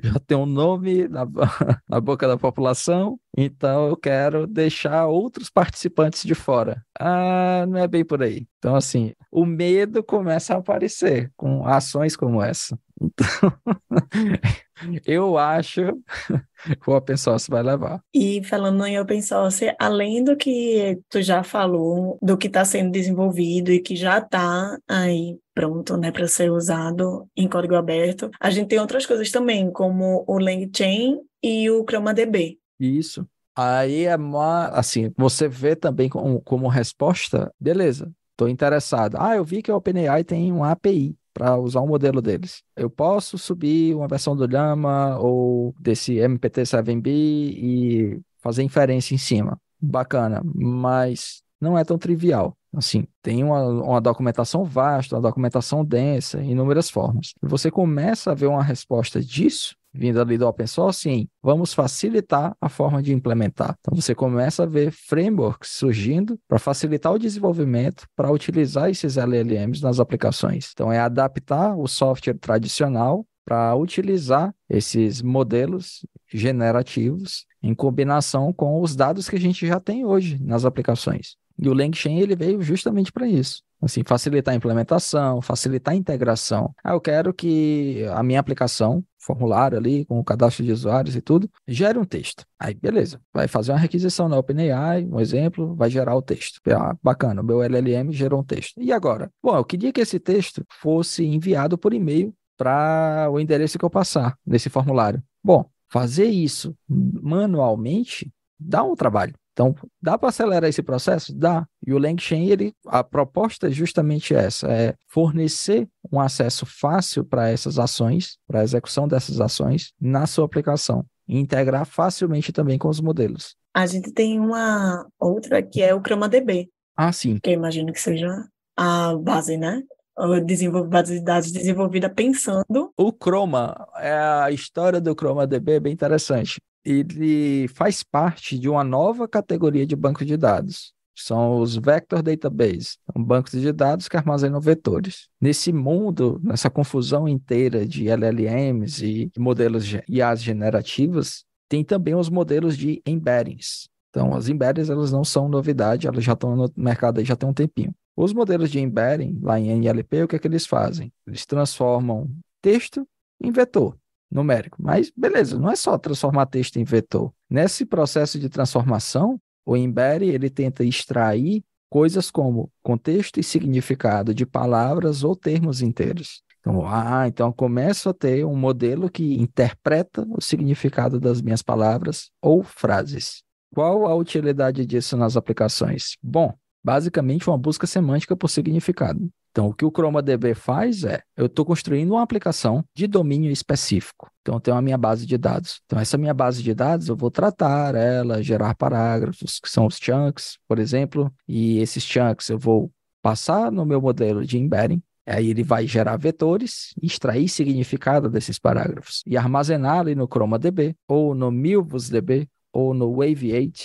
já tem um nome na, na boca da população, então eu quero deixar outros participantes de fora. Ah, não é bem por aí. Então, assim, o medo começa a aparecer com ações como essa. Então, eu acho o open source vai levar. E falando em open source, além do que tu já falou, do que está sendo desenvolvido e que já está aí pronto, né, para ser usado em código aberto. A gente tem outras coisas também, como o LangChain e o ChromaDB. Isso. Aí é uma, assim, você vê também como, como resposta, beleza, estou interessado. Ah, eu vi que a OpenAI tem uma API para usar um modelo deles. Eu posso subir uma versão do Llama ou desse MPT-7B e fazer inferência em cima. Bacana, mas não é tão trivial. Assim, tem uma, uma, documentação vasta, uma documentação densa, inúmeras formas. E você começa a ver uma resposta disso, vindo ali do open source, em vamos facilitar a forma de implementar. Então, você começa a ver frameworks surgindo para facilitar o desenvolvimento, para utilizar esses LLMs nas aplicações. Então, é adaptar o software tradicional para utilizar esses modelos generativos em combinação com os dados que a gente já tem hoje nas aplicações. E o LangChain ele veio justamente para isso. Assim, facilitar a implementação, facilitar a integração. Ah, eu quero que a minha aplicação, formulário ali, com o cadastro de usuários e tudo, gere um texto. Aí, beleza. Vai fazer uma requisição na OpenAI, um exemplo, vai gerar o texto. Ah, bacana, meu LLM gerou um texto. E agora? Bom, eu queria que esse texto fosse enviado por e-mail para o endereço que eu passar nesse formulário. Bom, fazer isso manualmente dá um trabalho. Então, dá para acelerar esse processo? Dá. E o Langchain ele, a proposta é justamente essa, é fornecer um acesso fácil para essas ações, para a execução dessas ações na sua aplicação e integrar facilmente também com os modelos. A gente tem uma outra que é o CramaDB. Ah, sim. Que eu imagino que seja a base, né? base de dados desenvolvida pensando. O Chroma, é a história do Chroma DB é bem interessante ele faz parte de uma nova categoria de banco de dados. São os Vector Database, um banco de dados que armazenam vetores. Nesse mundo, nessa confusão inteira de LLMs e modelos de IAs generativas, tem também os modelos de embeddings. Então, as embeddings elas não são novidade, elas já estão no mercado já tem um tempinho. Os modelos de embedding lá em NLP, o que é que eles fazem? Eles transformam texto em vetor numérico. Mas beleza, não é só transformar texto em vetor. Nesse processo de transformação, o Embed ele tenta extrair coisas como contexto e significado de palavras ou termos inteiros. Então, ah, então começo a ter um modelo que interpreta o significado das minhas palavras ou frases. Qual a utilidade disso nas aplicações? Bom, basicamente uma busca semântica por significado. Então, o que o ChromaDB faz é, eu estou construindo uma aplicação de domínio específico. Então, eu tenho a minha base de dados. Então, essa minha base de dados, eu vou tratar ela, gerar parágrafos, que são os chunks, por exemplo, e esses chunks eu vou passar no meu modelo de embedding, Aí ele vai gerar vetores, extrair significado desses parágrafos e armazená-lo no ChromaDB, ou no MilvusDB, ou no Wave8,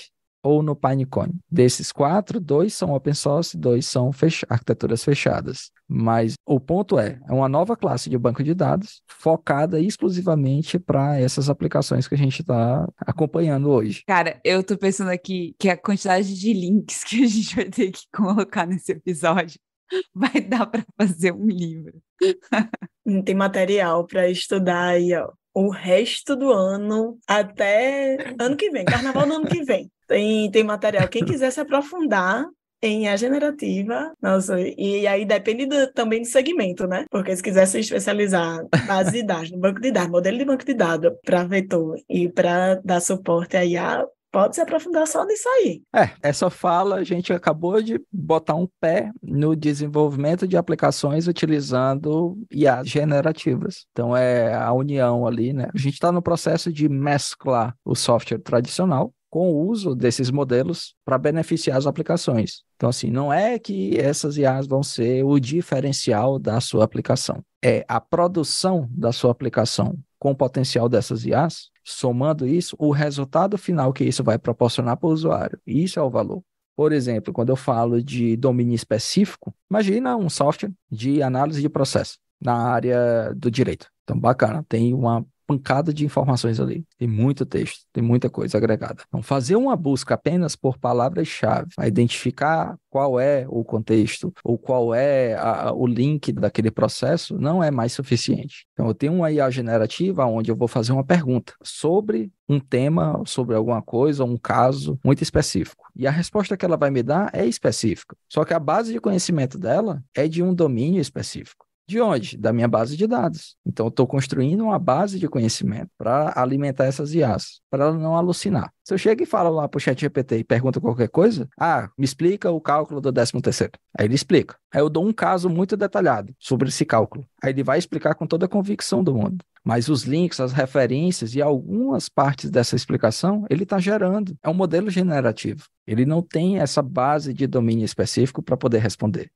ou no Pinecone. Desses quatro, dois são open source, dois são arquiteturas fechadas. Mas o ponto é, é uma nova classe de banco de dados focada exclusivamente para essas aplicações que a gente está acompanhando hoje. Cara, eu estou pensando aqui que a quantidade de links que a gente vai ter que colocar nesse episódio vai dar para fazer um livro. Não tem material para estudar aí, ó o resto do ano até ano que vem, carnaval no ano que vem. Tem, tem material. Quem quiser se aprofundar, em a generativa, nossa, e aí depende do, também do segmento, né? Porque se quiser se especializar base de dados, no banco de dados, modelo de banco de dados para vetor e para dar suporte aí a pode se aprofundar só nisso aí. É, essa fala a gente acabou de botar um pé no desenvolvimento de aplicações utilizando IAs generativas. Então é a união ali, né? A gente está no processo de mesclar o software tradicional com o uso desses modelos para beneficiar as aplicações. Então, assim, não é que essas IAs vão ser o diferencial da sua aplicação, é a produção da sua aplicação com o potencial dessas IAs, somando isso, o resultado final que isso vai proporcionar para o usuário. Isso é o valor. Por exemplo, quando eu falo de domínio específico, imagina um software de análise de processo na área do direito. Então, bacana, tem uma pancada de informações ali. Tem muito texto, tem muita coisa agregada. Então, fazer uma busca apenas por palavras-chave, identificar qual é o contexto ou qual é a, o link daquele processo, não é mais suficiente. Então, eu tenho uma IA generativa onde eu vou fazer uma pergunta sobre um tema, sobre alguma coisa, um caso muito específico. E a resposta que ela vai me dar é específica. Só que a base de conhecimento dela é de um domínio específico. De onde? Da minha base de dados. Então, estou construindo uma base de conhecimento para alimentar essas IAs, para ela não alucinar. Se eu chego e falo lá para o chat GPT e pergunto qualquer coisa, ah, me explica o cálculo do 13 terceiro. Aí ele explica. Aí eu dou um caso muito detalhado sobre esse cálculo. Aí ele vai explicar com toda a convicção do mundo mas os links, as referências e algumas partes dessa explicação ele está gerando. É um modelo generativo. Ele não tem essa base de domínio específico para poder responder.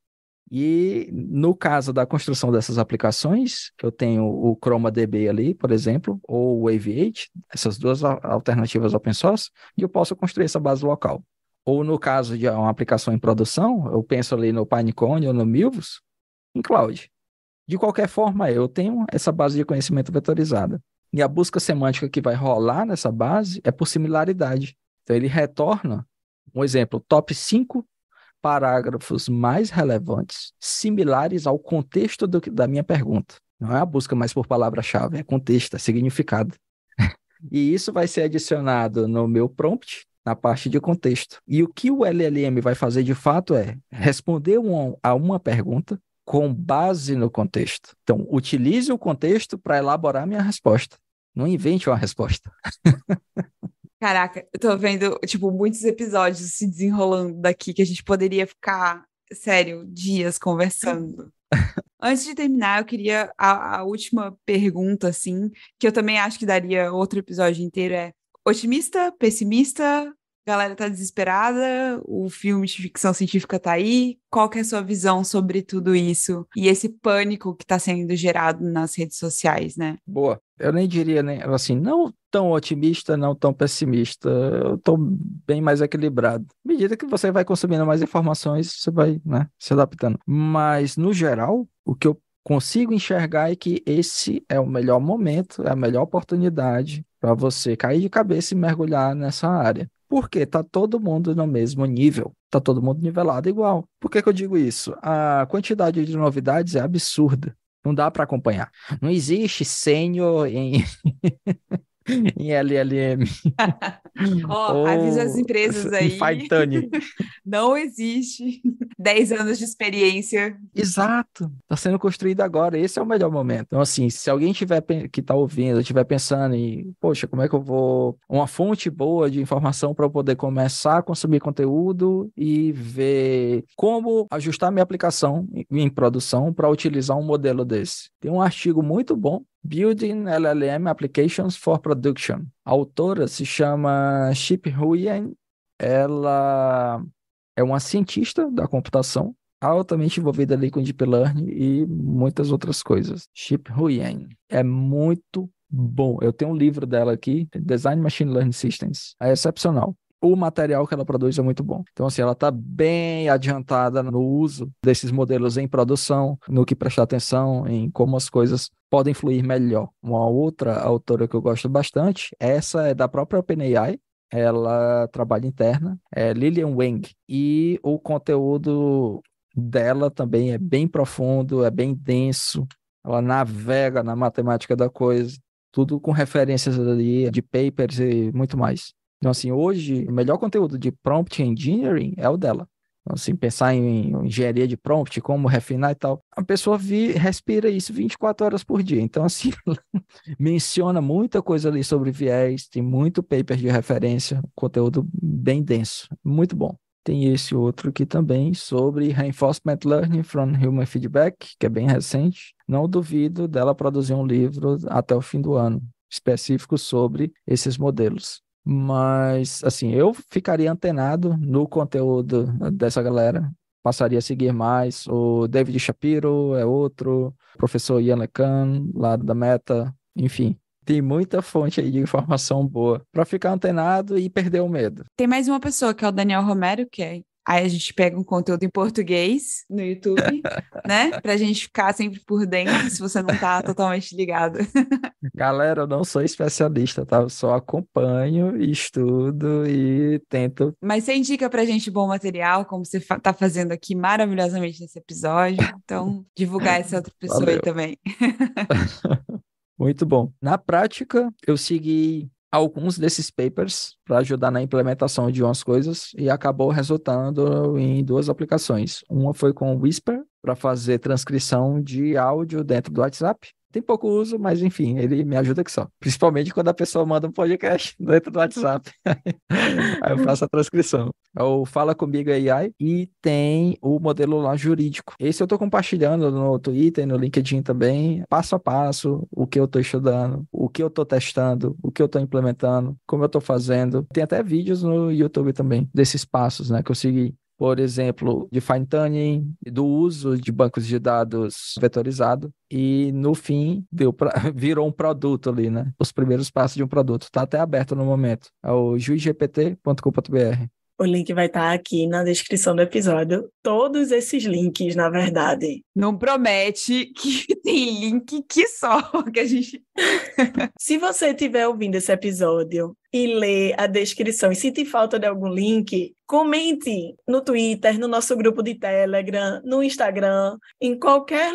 E no caso da construção dessas aplicações, que eu tenho o ChromaDB ali, por exemplo, ou o Aviate, essas duas alternativas open source, e eu posso construir essa base local. Ou no caso de uma aplicação em produção, eu penso ali no Pinecone ou no Milvus, em cloud. De qualquer forma, eu tenho essa base de conhecimento vetorizada. E a busca semântica que vai rolar nessa base é por similaridade. Então, ele retorna um exemplo, top 5 parágrafos mais relevantes, similares ao contexto do, da minha pergunta. Não é a busca mais por palavra-chave, é contexto, é significado. e isso vai ser adicionado no meu prompt, na parte de contexto. E o que o LLM vai fazer de fato é responder um, a uma pergunta com base no contexto. Então, utilize o contexto para elaborar minha resposta. Não invente uma resposta. Caraca, eu tô vendo, tipo, muitos episódios se desenrolando daqui que a gente poderia ficar, sério, dias conversando. Antes de terminar, eu queria a, a, última pergunta, assim, que eu também acho que daria outro episódio inteiro, é otimista, pessimista, a galera tá desesperada, o filme de ficção científica tá aí. Qual que é a sua visão sobre tudo isso e esse pânico que está sendo gerado nas redes sociais, né? Boa. Eu nem diria, né, assim, não tão otimista, não tão pessimista. Eu estou bem mais equilibrado. À medida que você vai consumindo mais informações, você vai, né, se adaptando. Mas, no geral, o que eu consigo enxergar é que esse é o melhor momento, é a melhor oportunidade para você cair de cabeça e mergulhar nessa área. Porque tá todo mundo no mesmo nível, tá todo mundo nivelado igual. Por que, que eu digo isso? A quantidade de novidades é absurda. Não dá para acompanhar. Não existe sênior em em LLM. Ó, avisa as empresas aí. Faitane. Não existe 10 anos de experiência. Exato. Está sendo construído agora. Esse é o melhor momento. Então, assim, se alguém tiver que está ouvindo, estiver pensando em, poxa, como é que eu vou. Uma fonte boa de informação para eu poder começar a consumir conteúdo e ver como ajustar minha aplicação em produção para utilizar um modelo desse. Tem um artigo muito bom Building LLM Applications for Production. A autora se chama Chip Huyen. Ela é uma cientista da computação altamente envolvida ali com Deep Learning e muitas outras coisas. Chip Huyen é muito bom. Eu tenho um livro dela aqui, Design Machine Learning Systems. É excepcional o material que ela produz é muito bom. Então, assim, ela está bem adiantada no uso desses modelos em produção, no que prestar atenção, em como as coisas podem fluir melhor. Uma outra autora que eu gosto bastante, essa é da própria OpenAI, ela trabalha interna, é Lillian Wang, e o conteúdo dela também é bem profundo, é bem denso, ela navega na matemática da coisa, tudo com referências ali de papers e muito mais. Então, assim, hoje, o melhor conteúdo de prompt engineering é o dela. Então, assim, pensar em engenharia de prompt, como refinar e tal. A pessoa vi, respira isso 24 horas por dia. Então, assim, menciona muita coisa ali sobre viés, tem muito paper de referência, conteúdo bem denso, muito bom. Tem esse outro aqui também sobre Reinforcement Learning from Human Feedback, que é bem recente. Não duvido dela produzir um livro até o fim do ano, específico sobre esses modelos. Mas, assim, eu ficaria antenado no conteúdo dessa galera. Passaria a seguir mais. O David Shapiro é outro, o professor Ian Lecan, lá da Meta, enfim. Tem muita fonte aí de informação boa para ficar antenado e perder o medo. Tem mais uma pessoa que é o Daniel Romero, que é Aí a gente pega um conteúdo em português no YouTube, né? Pra gente ficar sempre por dentro, se você não tá totalmente ligado. Galera, eu não sou especialista, tá? Eu só acompanho, estudo e tento. Mas você indica pra gente bom material, como você tá fazendo aqui maravilhosamente nesse episódio. Então, divulgar essa outra pessoa Valeu. aí também. Muito bom. Na prática, eu segui alguns desses papers para ajudar na implementação de umas coisas e acabou resultando em duas aplicações. Uma foi com o Whisper para fazer transcrição de áudio dentro do WhatsApp tem pouco uso, mas enfim, ele me ajuda que só. Principalmente quando a pessoa manda um podcast dentro do WhatsApp. aí eu faço a transcrição. É o Fala Comigo AI e tem o modelo lá jurídico. Esse eu estou compartilhando no Twitter, no LinkedIn também, passo a passo, o que eu estou estudando, o que eu estou testando, o que eu estou implementando, como eu estou fazendo. Tem até vídeos no YouTube também desses passos, né, que eu segui por exemplo, de fine tuning, do uso de bancos de dados vetorizado e no fim deu pra, virou um produto ali, né? Os primeiros passos de um produto. Está até aberto no momento. É o juizgpt.com.br. O link vai estar tá aqui na descrição do episódio. Todos esses links, na verdade. Não promete que tem link que só que a gente. se você estiver ouvindo esse episódio e ler a descrição e sentir falta de algum link, comente no Twitter, no nosso grupo de Telegram, no Instagram, em qualquer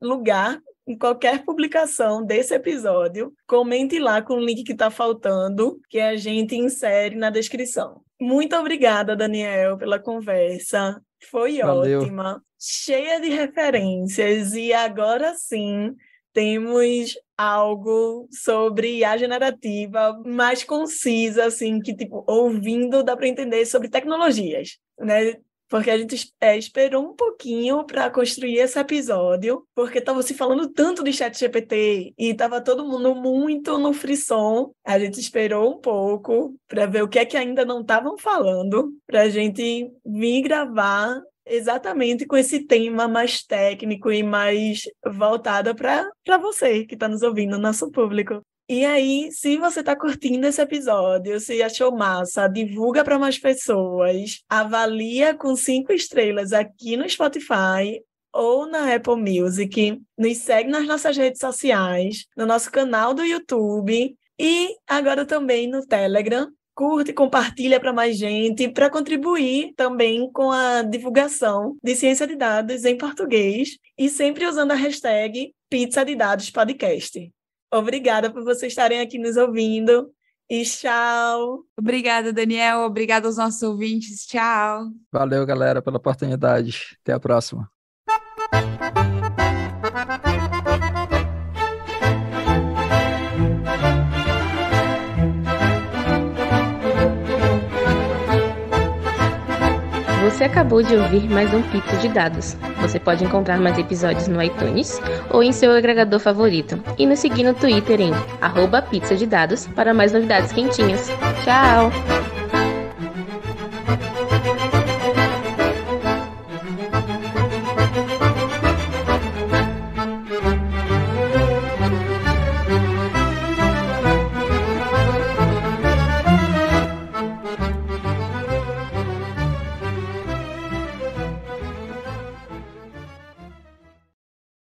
lugar em qualquer publicação desse episódio, comente lá com o link que está faltando, que a gente insere na descrição. Muito obrigada, Daniel, pela conversa. Foi Valeu. ótima, cheia de referências. E agora sim temos algo sobre a generativa mais concisa, assim, que, tipo, ouvindo dá para entender sobre tecnologias, né? porque a gente é, esperou um pouquinho para construir esse episódio, porque estava se falando tanto de ChatGPT e estava todo mundo muito no frisson. A gente esperou um pouco para ver o que é que ainda não estavam falando, para a gente vir gravar exatamente com esse tema mais técnico e mais voltado para você que está nos ouvindo, nosso público. E aí, se você está curtindo esse episódio, se achou massa, divulga para mais pessoas, avalia com cinco estrelas aqui no Spotify ou na Apple Music, nos segue nas nossas redes sociais, no nosso canal do YouTube e agora também no Telegram. Curte, e compartilha para mais gente, para contribuir também com a divulgação de ciência de dados em português e sempre usando a hashtag Pizza de Dados Podcast. Obrigada por vocês estarem aqui nos ouvindo. E tchau. Obrigada, Daniel. Obrigada aos nossos ouvintes. Tchau. Valeu, galera, pela oportunidade. Até a próxima. Você acabou de ouvir mais um pico de Dados. Você pode encontrar mais episódios no iTunes ou em seu agregador favorito. E nos seguir no Twitter em arroba pizza de dados para mais novidades quentinhas. Tchau!